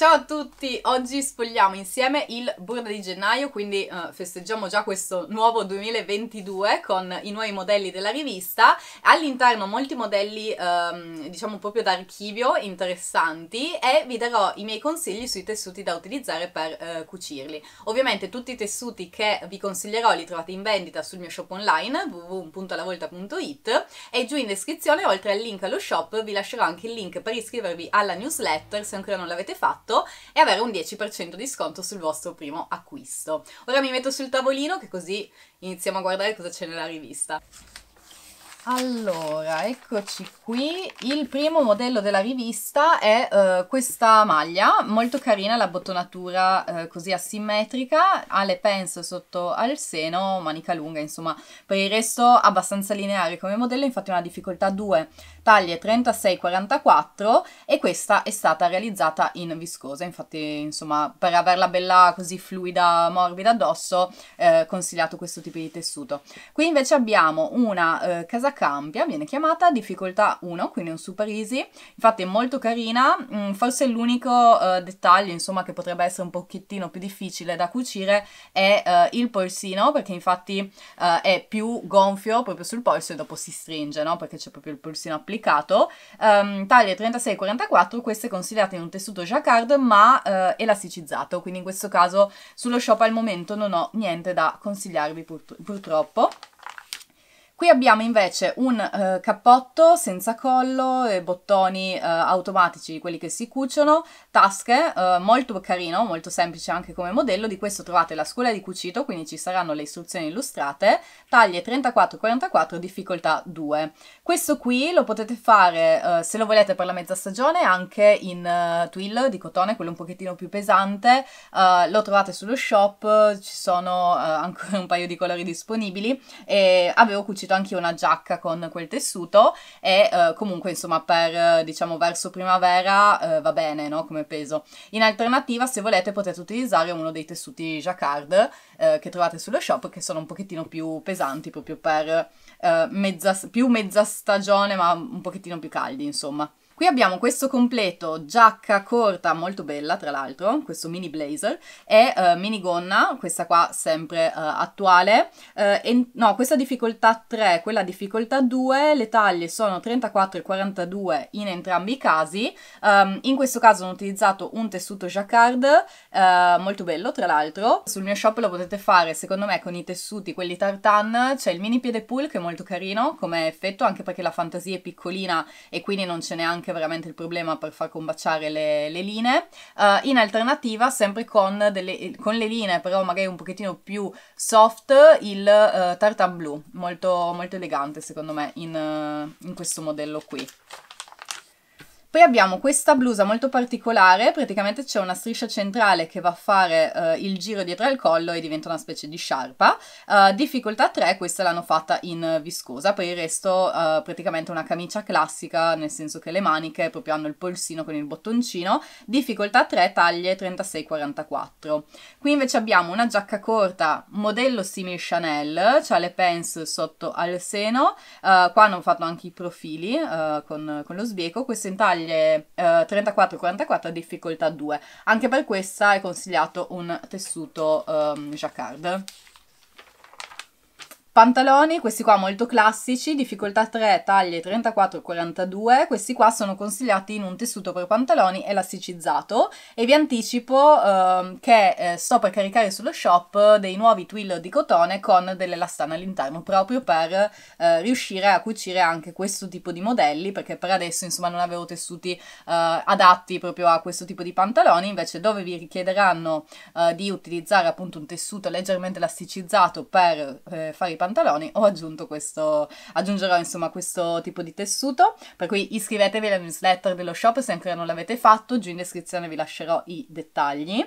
Ciao a tutti, oggi spogliamo insieme il Burda di gennaio, quindi eh, festeggiamo già questo nuovo 2022 con i nuovi modelli della rivista. All'interno molti modelli, ehm, diciamo proprio d'archivio, interessanti e vi darò i miei consigli sui tessuti da utilizzare per eh, cucirli. Ovviamente tutti i tessuti che vi consiglierò li trovate in vendita sul mio shop online www.lavolta.it e giù in descrizione, oltre al link allo shop, vi lascerò anche il link per iscrivervi alla newsletter se ancora non l'avete fatto fatto e avere un 10% di sconto sul vostro primo acquisto. Ora mi metto sul tavolino che così iniziamo a guardare cosa c'è nella rivista. Allora, eccoci qui. Il primo modello della rivista è uh, questa maglia, molto carina, la bottonatura uh, così asimmetrica, ha le pence sotto al seno, manica lunga, insomma, per il resto abbastanza lineare come modello, infatti una difficoltà 2, taglie 36-44 e questa è stata realizzata in viscosa, infatti, insomma, per averla bella così fluida, morbida addosso, eh, consigliato questo tipo di tessuto. Qui invece abbiamo una eh, casacca cosa cambia? Viene chiamata difficoltà 1, quindi un super easy. Infatti è molto carina, mm, forse l'unico uh, dettaglio, insomma, che potrebbe essere un pochettino più difficile da cucire è uh, il polsino, perché infatti uh, è più gonfio proprio sul polso e dopo si stringe, no? Perché c'è proprio il polsino applicato. Um, taglia 36-44, questo è consigliato in un tessuto jacquard ma elasticizzato, quindi in questo caso sullo shop al momento non ho niente da consigliarvi pur purtroppo. Qui abbiamo invece un eh, cappotto senza collo e bottoni eh, automatici quelli che si cuciono, tasche, eh, molto carino, molto semplice anche come modello, di questo trovate la scuola di cucito, quindi ci saranno le istruzioni illustrate, taglie 34-44, difficoltà 2. Questo qui lo potete fare, eh, se lo volete per la mezza stagione, anche in eh, twill di cotone, quello un pochettino più pesante, eh, lo trovate sullo shop, ci sono ancora un paio di colori disponibili e avevo cucito uscito anche una giacca con quel tessuto e eh, comunque insomma per eh, diciamo verso primavera eh, va bene no? come peso. In alternativa se volete potete utilizzare uno dei tessuti jacquard eh, che trovate sullo shop che sono un pochettino più pesanti proprio per eh, mezza, più mezza stagione ma un pochettino più caldi insomma. Qui abbiamo questo completo, giacca corta, molto bella tra l'altro, questo mini blazer e uh, eh, gonna, questa qua sempre uh, attuale, uh, e, no, questa difficoltà 3, quella difficoltà 2, le taglie sono 34 e 42 in entrambi i casi, um, in questo caso hanno utilizzato un tessuto jacquard, molto bello tra l'altro, sul mio shop lo potete fare secondo me con i tessuti, quelli tartan, c'è il mini piede pull che è molto carino come effetto anche perché la fantasia è piccolina e quindi non c'è neanche anche veramente il problema per far combaciare le, le linee. Uh, in alternativa, sempre con, delle, con, le linee però magari un pochettino più soft, il uh, tartan blu, molto, molto elegante secondo me in, uh, in questo modello qui. Poi abbiamo questa blusa molto particolare, praticamente c'è una striscia centrale che va a fare uh, il giro dietro al collo e diventa una specie di sciarpa. Uh, difficoltà 3, questa l'hanno fatta in viscosa, per il resto uh, praticamente una camicia classica, nel senso che le maniche proprio hanno il polsino con il bottoncino. Difficoltà 3, taglie 36-44. Qui invece abbiamo una giacca corta, modello simile Chanel, cioè le pants sotto al seno. qua hanno fatto anche i profili con, con lo sbieco, questo in taglia taglie eh, 34-44 difficoltà 2. Anche per questa è consigliato un tessuto eh, jacquard. Pantaloni, questi qua molto classici, difficoltà 3, taglie 34-42, questi qua sono consigliati in un tessuto per pantaloni elasticizzato e vi anticipo ehm, che eh, sto per caricare sullo shop dei nuovi twill di cotone con dell'elastana all'interno proprio per eh, riuscire a cucire anche questo tipo di modelli perché per adesso insomma non avevo tessuti eh, adatti proprio a questo tipo di pantaloni, invece dove vi richiederanno eh, di utilizzare appunto un tessuto leggermente elasticizzato per eh, fare i pantaloni pantaloni ho aggiunto questo, aggiungerò insomma questo tipo di tessuto, per cui iscrivetevi alla newsletter dello shop se ancora non l'avete fatto, giù in descrizione vi lascerò i dettagli.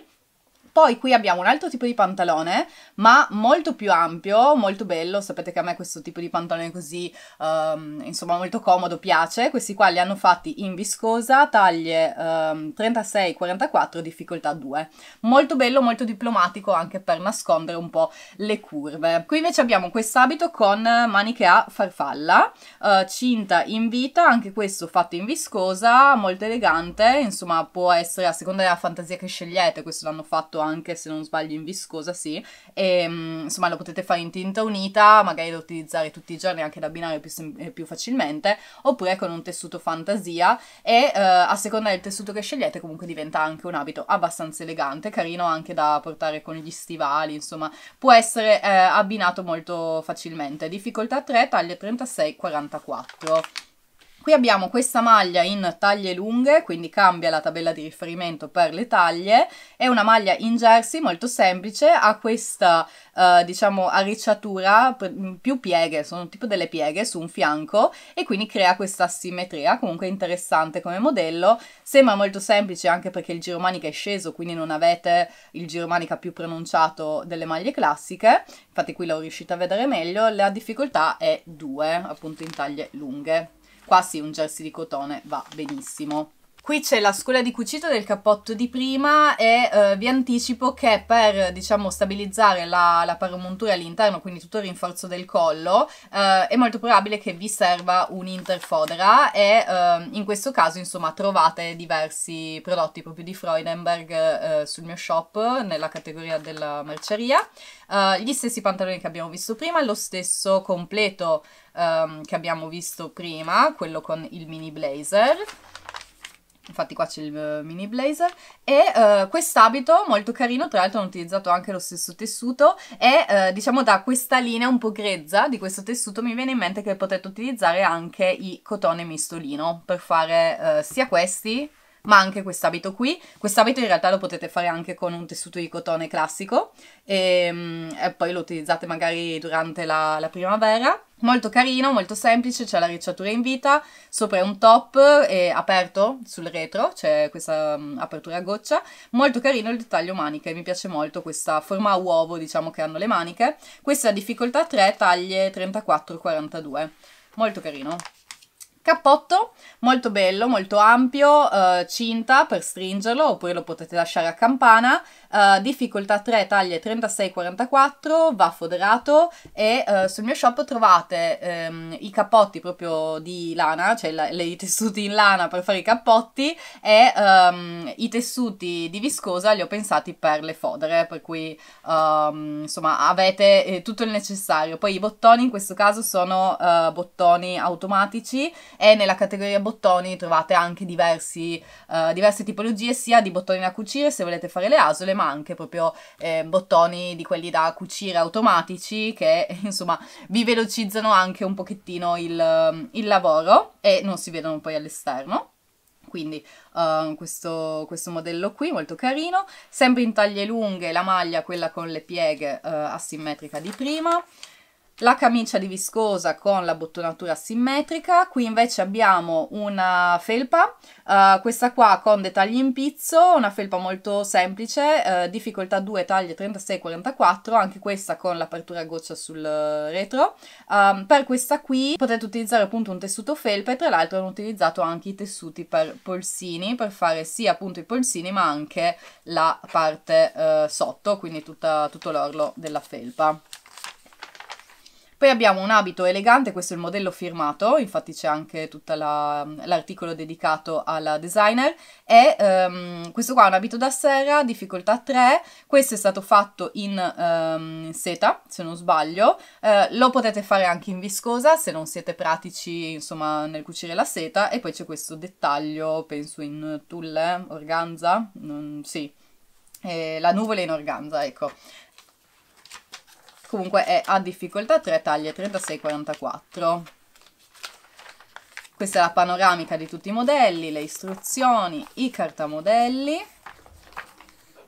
Poi qui abbiamo un altro tipo di pantalone, ma molto più ampio, molto bello. Sapete che a me questo tipo di pantalone così, um, insomma, molto comodo piace. Questi qua li hanno fatti in viscosa, taglie um, ehm, 36-44, difficoltà 2. Molto bello, molto diplomatico anche per nascondere un po' le curve. Qui invece abbiamo quest'abito con maniche a farfalla, uh, cinta in vita, anche questo fatto in viscosa, molto elegante. Insomma, può essere a seconda della fantasia che scegliete. Questo l'hanno fatto anche se non sbaglio in viscosa, sì, e mm, insomma lo potete fare in tinta unita, magari da utilizzare tutti i giorni anche da abbinare più, sem- eh, più facilmente, oppure con un tessuto fantasia e eh, a seconda del tessuto che scegliete comunque diventa anche un abito abbastanza elegante, carino anche da portare con gli stivali, insomma può essere eh, abbinato molto facilmente. Difficoltà 3, taglia 36-44. Qui abbiamo questa maglia in taglie lunghe, quindi cambia la tabella di riferimento per le taglie, è una maglia in jersey molto semplice, ha questa eh, diciamo arricciatura, mm, più pieghe, sono tipo delle pieghe su un fianco e quindi crea questa simmetria, comunque interessante come modello, sembra molto semplice anche perché il giro manica è sceso, quindi non avete il giro manica più pronunciato delle maglie classiche, infatti qui l'ho riuscita a vedere meglio, la difficoltà è 2 appunto in taglie lunghe. Qua sì, un jersey di cotone va benissimo. Qui c'è la scuola di cucito del cappotto di prima e eh, vi anticipo che per diciamo, stabilizzare la, la paramontura all'interno, quindi tutto il rinforzo del collo, eh, è molto probabile che vi serva un'interfodera e eh, in questo caso insomma trovate diversi prodotti proprio di Freudenberg eh, sul mio shop nella categoria della merceria. Eh, gli stessi pantaloni che abbiamo visto prima, lo stesso completo ehm, che abbiamo visto prima, quello con il mini blazer infatti qua c'è il eh, mini blazer e uh, quest'abito molto carino tra l'altro hanno utilizzato anche lo stesso tessuto e uh, diciamo da questa linea un po' grezza di questo tessuto mi viene in mente che potete utilizzare anche i cotone mistolino per fare uh, sia questi ma anche quest'abito qui. Quest'abito in realtà lo potete fare anche con un tessuto di cotone classico e, ehm, e poi lo utilizzate magari durante la, la primavera. Molto carino, molto semplice, c'è la ricciatura in vita, sopra è un top è aperto sul retro, c'è questa mm, apertura a goccia, molto carino il dettaglio maniche, mi piace molto questa forma a uovo diciamo che hanno le maniche, questa difficoltà 3 taglie 34-42, molto carino. Cappotto molto bello, molto ampio, uh, cinta per stringerlo oppure lo potete lasciare a campana, uh, difficoltà 3, taglie 36-44, va foderato e uh, sul mio shop trovate um, i cappotti proprio di lana, cioè la, le, i tessuti in lana per fare i cappotti e um, i tessuti di viscosa li ho pensati per le fodere, per cui um, insomma avete eh, tutto il necessario. Poi i bottoni in questo caso sono bottoni automatici e nella categoria bottoni trovate anche diversi, uh, diverse tipologie sia di bottoni da cucire se volete fare le asole ma anche proprio eh, bottoni di quelli da cucire automatici che insomma vi velocizzano anche un pochettino il, il lavoro e non si vedono poi all'esterno quindi uh, questo, questo, modello qui molto carino sempre in taglie lunghe la maglia quella con le pieghe uh, asimmetrica di prima la camicia di viscosa con la bottonatura simmetrica, qui invece abbiamo una felpa, uh, questa qua con dettagli in pizzo, una felpa molto semplice, uh, difficoltà 2 taglie 36-44, anche questa con l'apertura a goccia sul eh, retro. Um, per questa qui potete utilizzare appunto un tessuto felpa e tra l'altro hanno utilizzato anche i tessuti per polsini, per fare sia appunto i polsini ma anche la parte uh, sotto, quindi tutta, tutto l'orlo della felpa. Poi abbiamo un abito elegante, questo è il modello firmato, infatti c'è anche tutto la, l'articolo dedicato alla designer. E um, questo qua è un abito da sera, difficoltà 3, questo è stato fatto in um, seta, se non sbaglio. Uh, lo potete fare anche in viscosa, se non siete pratici, insomma, nel cucire la seta. E poi c'è questo dettaglio, penso in tulle, organza, mm, sì, eh, la nuvola in organza, ecco comunque è a difficoltà 3 taglie 36-44 questa è la panoramica di tutti i modelli, le istruzioni, i cartamodelli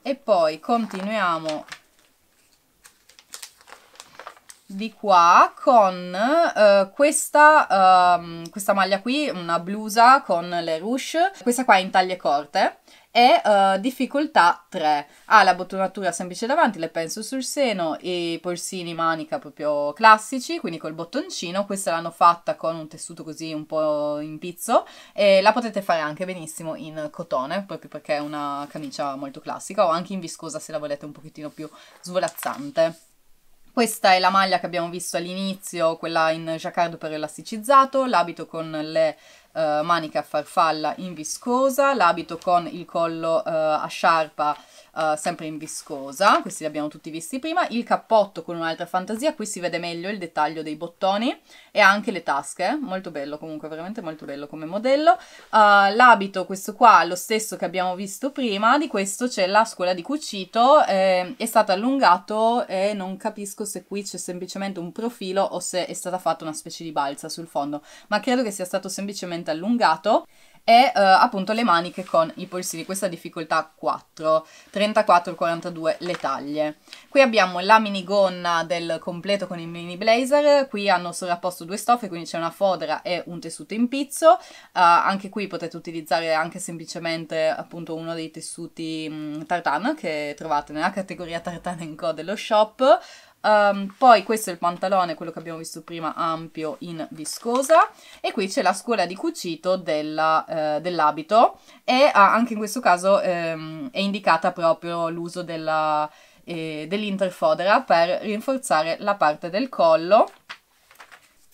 e poi continuiamo di qua con uh, questa, uh, questa maglia qui, una blusa con le ruche, questa qua è in taglie corte e uh, difficoltà 3. Ha la bottonatura semplice davanti, le penso sul seno, i polsini manica proprio classici, quindi col bottoncino, questa l'hanno fatta con un tessuto così un po' in pizzo e la potete fare anche benissimo in cotone, proprio perché è una camicia molto classica o anche in viscosa se la volete un pochettino più svolazzante. Questa è la maglia che abbiamo visto all'inizio, quella in jacquard per elasticizzato, l'abito con le eh, manica a farfalla in viscosa, l'abito con il collo eh, a sciarpa eh, sempre in viscosa, questi li abbiamo tutti visti prima, il cappotto con un'altra fantasia, qui si vede meglio il dettaglio dei bottoni e anche le tasche, molto bello comunque, veramente molto bello come modello. Uh, l'abito, questo qua, lo stesso che abbiamo visto prima, di questo c'è la scuola di cucito, eh, è stato allungato e non capisco se qui c'è semplicemente un profilo o se è stata fatta una specie di balza sul fondo, ma credo che sia stato semplicemente allungato e uh, appunto le maniche con i polsini, questa difficoltà 4, 34-42 le taglie. Qui abbiamo la minigonna del completo con il mini blazer, qui hanno sovrapposto due stoffe, quindi c'è una fodera e un tessuto in pizzo, uh, anche qui potete utilizzare anche semplicemente appunto uno dei tessuti mh, mm, tartan che trovate nella categoria tartan and co dello shop, Um, poi questo è il pantalone, quello che abbiamo visto prima, ampio in viscosa. E qui c'è la scuola di cucito eh, dell'abito e ah, anche in questo caso ehm, è indicata proprio l'uso eh, dell'interfodera eh, dell per rinforzare la parte del collo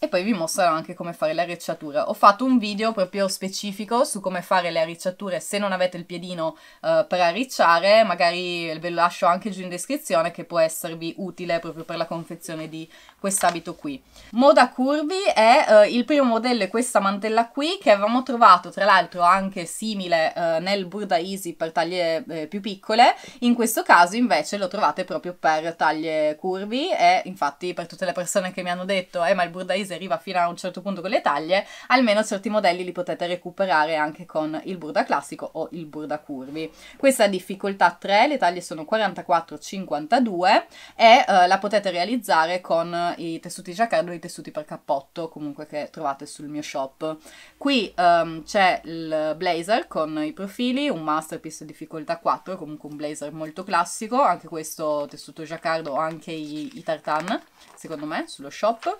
e poi vi mostrerò anche come fare le arricciature. Ho fatto un video proprio specifico su come fare le arricciature se non avete il piedino eh, per arricciare, magari ve lo lascio anche giù in descrizione che può esservi utile proprio per la confezione di quest'abito qui. Moda Curvy è eh, il primo modello, è questa mantella qui che avevamo trovato tra l'altro anche simile eh, nel Burda Easy per taglie eh, più piccole, in questo caso invece lo trovate proprio per taglie curvi e infatti per tutte le persone che mi hanno detto eh ma il Burda Easy borghese arriva fino a un certo punto con le taglie, almeno certi modelli li potete recuperare anche con il burda classico o il burda curvi. Questa è difficoltà 3, le taglie sono 44-52 e eh, la potete realizzare con i tessuti giaccardo o i tessuti per cappotto, comunque che trovate sul mio shop. Qui ehm, c'è il blazer con i profili, un masterpiece difficoltà 4, comunque un blazer molto classico, anche questo tessuto o anche i, i tartan, secondo me, sullo shop.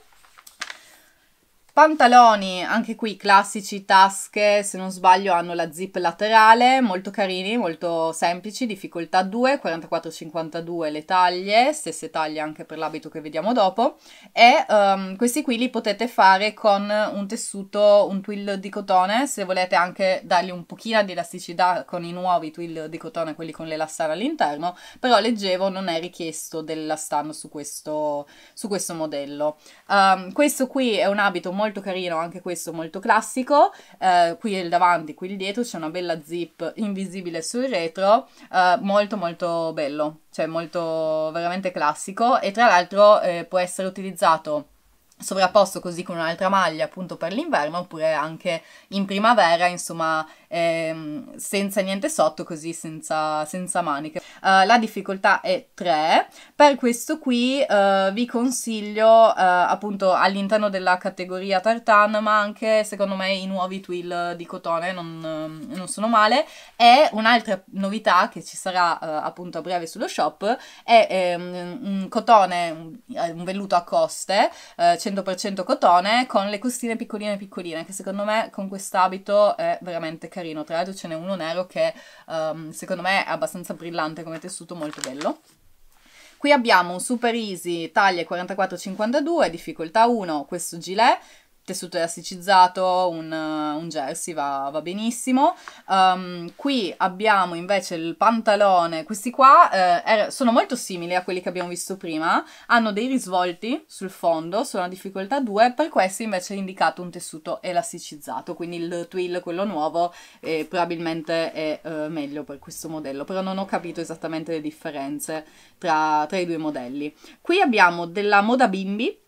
Pantaloni, anche qui classici, tasche, se non sbaglio hanno la zip laterale, molto carini, molto semplici, difficoltà 2, 44-52 le taglie, stesse taglie anche per l'abito che vediamo dopo, e um, questi qui li potete fare con un tessuto, un twill di cotone, se volete anche dargli un pochino di elasticità con i nuovi twill di cotone, quelli con le lassare all'interno, però leggevo non è richiesto dell'elastano su questo, su questo modello. Um, questo qui è un abito molto molto carino, anche questo molto classico, eh, qui il davanti, qui il dietro, c'è una bella zip invisibile sul retro, eh, molto molto bello, cioè molto veramente classico e tra l'altro eh, può essere utilizzato sovrapposto così con un'altra maglia appunto per l'inverno oppure anche in primavera insomma ehm, senza niente sotto così senza, senza maniche uh, la difficoltà è 3 per questo qui uh, vi consiglio uh, appunto all'interno della categoria tartan ma anche secondo me i nuovi twill di cotone non, ehm, non sono male e un'altra novità che ci sarà appunto a breve sullo shop è ehm, un cotone un, un velluto a coste eh, 100% cotone con le costine piccoline piccoline che secondo me con quest'abito è veramente carino. Tra l'altro ce n'è uno nero che um, secondo me è abbastanza brillante come tessuto, molto bello. Qui abbiamo un Super Easy taglia 44-52, difficoltà 1, questo gilet, tessuto elasticizzato, un, un jersey va, va benissimo. Um, qui abbiamo invece il pantalone, questi qua eh, er- sono molto simili a quelli che abbiamo visto prima, hanno dei risvolti sul fondo, sono a difficoltà 2, per questi invece è indicato un tessuto elasticizzato, quindi il twill, quello nuovo, eh, probabilmente è eh, meglio per questo modello, però non ho capito esattamente le differenze tra, tra i due modelli. Qui abbiamo della moda bimbi,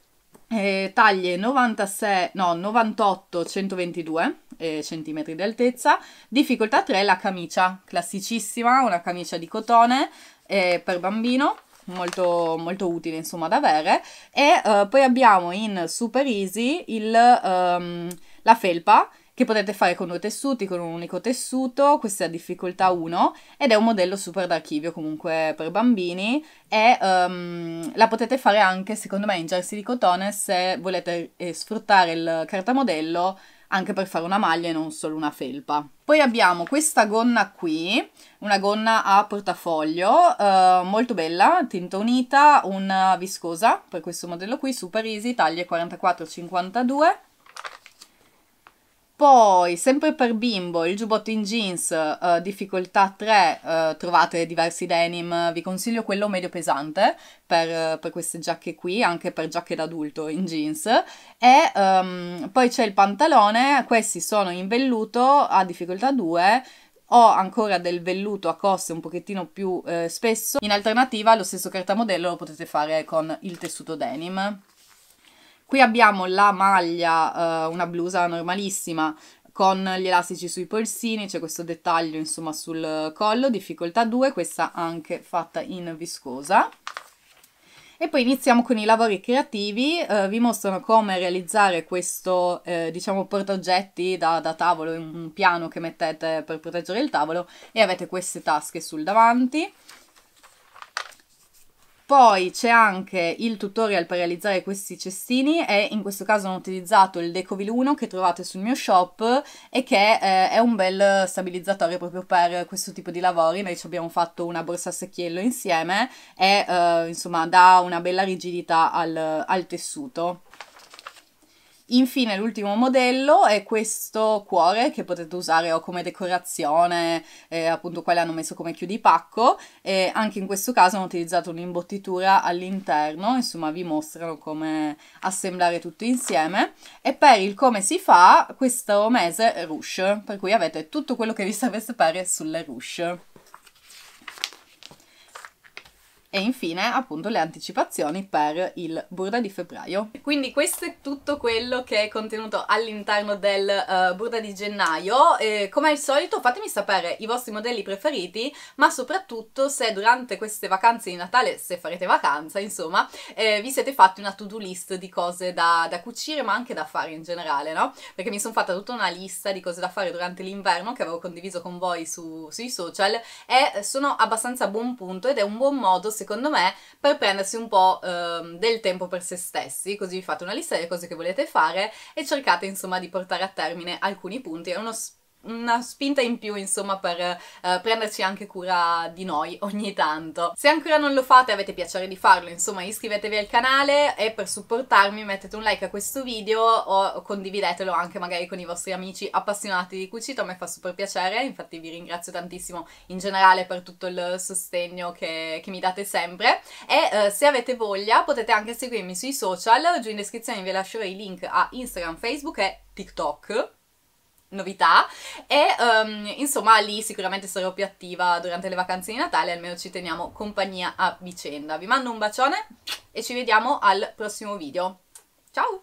eh, taglie 96, no, 98, 122 eh, centimetri di altezza, difficoltà 3 la camicia, classicissima, una camicia di cotone eh, per bambino, molto, molto utile insomma da avere, e eh, poi abbiamo in Super Easy il, um, la felpa, che potete fare con due tessuti, con un unico tessuto, questa è a difficoltà 1 ed è un modello super d'archivio comunque per bambini e um, la potete fare anche secondo me in jersey di cotone se volete eh, sfruttare il cartamodello anche per fare una maglia e non solo una felpa. Poi abbiamo questa gonna qui, una gonna a portafoglio, eh, molto bella, tinta unita, una viscosa per questo modello qui, super easy, taglie 44-52 poi, sempre per bimbo, il giubbotto in jeans, eh, difficoltà 3, eh, trovate diversi denim, vi consiglio quello medio pesante per, eh, per, queste giacche qui, anche per giacche d'adulto in jeans. E um, poi c'è il pantalone, questi sono in velluto a difficoltà 2, ho ancora del velluto a coste un pochettino più eh, spesso, in alternativa lo stesso cartamodello lo potete fare con il tessuto denim. Qui abbiamo la maglia, eh, una blusa normalissima con gli elastici sui polsini, c'è questo dettaglio insomma sul collo, difficoltà 2, questa anche fatta in viscosa. E poi iniziamo con i lavori creativi, eh, vi mostrano come realizzare questo eh, diciamo portaoggetti da, da tavolo, un piano che mettete per proteggere il tavolo e avete queste tasche sul davanti. Poi c'è anche il tutorial per realizzare questi cestini e in questo caso ho utilizzato il Decovil 1 che trovate sul mio shop e che eh, è un bel stabilizzatore proprio per questo tipo di lavori. Noi ci abbiamo fatto una borsa a secchiello insieme e eh, insomma dà una bella rigidità al, al tessuto. Infine l'ultimo modello è questo cuore che potete usare o come decorazione, eh, appunto quale hanno messo come chiudipacco e anche in questo caso hanno utilizzato un'imbottitura all'interno, insomma vi mostrano come assemblare tutto insieme e per il come si fa questo mese è rush, per cui avete tutto quello che vi serve sapere sulle rush e infine appunto le anticipazioni per il Burda di febbraio. Quindi questo è tutto quello che è contenuto all'interno del uh, Burda di gennaio. E, come al solito fatemi sapere i vostri modelli preferiti, ma soprattutto se durante queste vacanze di Natale, se farete vacanza insomma, eh, vi siete fatti una to-do list di cose da, da, cucire ma anche da fare in generale, no? Perché mi sono fatta tutta una lista di cose da fare durante l'inverno che avevo condiviso con voi su, sui social e sono abbastanza a buon punto ed è un buon modo se secondo me, per prendersi un po' ehm, del tempo per se stessi, così vi fate una lista delle cose che volete fare e cercate insomma di portare a termine alcuni punti, è uno spazio una spinta in più insomma per eh, prenderci anche cura di noi ogni tanto. Se ancora non lo fate avete piacere di farlo insomma iscrivetevi al canale e per supportarmi mettete un like a questo video o condividetelo anche magari con i vostri amici appassionati di cucito, a me fa super piacere infatti vi ringrazio tantissimo in generale per tutto il sostegno che, che mi date sempre e eh, se avete voglia potete anche seguirmi sui social, giù in descrizione vi lascerò i link a Instagram, Facebook e TikTok novità e um, insomma lì sicuramente sarò più attiva durante le vacanze di Natale, almeno ci teniamo compagnia a vicenda. Vi mando un bacione e ci vediamo al prossimo video. Ciao!